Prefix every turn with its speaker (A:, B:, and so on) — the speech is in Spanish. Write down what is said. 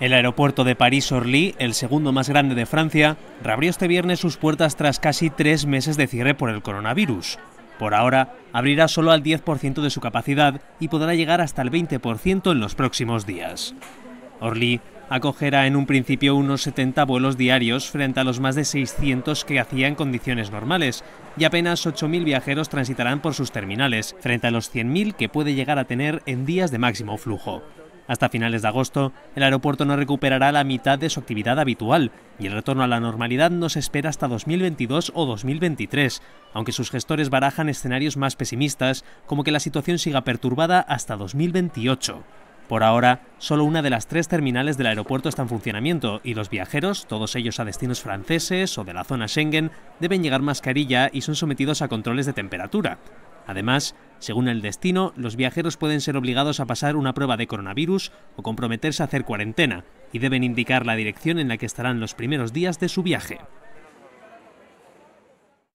A: El aeropuerto de París-Orly, el segundo más grande de Francia, reabrió este viernes sus puertas tras casi tres meses de cierre por el coronavirus. Por ahora, abrirá solo al 10% de su capacidad y podrá llegar hasta el 20% en los próximos días. Orly acogerá en un principio unos 70 vuelos diarios frente a los más de 600 que hacía en condiciones normales, y apenas 8.000 viajeros transitarán por sus terminales, frente a los 100.000 que puede llegar a tener en días de máximo flujo. Hasta finales de agosto, el aeropuerto no recuperará la mitad de su actividad habitual y el retorno a la normalidad no se espera hasta 2022 o 2023, aunque sus gestores barajan escenarios más pesimistas, como que la situación siga perturbada hasta 2028. Por ahora, solo una de las tres terminales del aeropuerto está en funcionamiento y los viajeros, todos ellos a destinos franceses o de la zona Schengen, deben llegar mascarilla y son sometidos a controles de temperatura. Además, según el destino, los viajeros pueden ser obligados a pasar una prueba de coronavirus o comprometerse a hacer cuarentena, y deben indicar la dirección en la que estarán los primeros días de su viaje.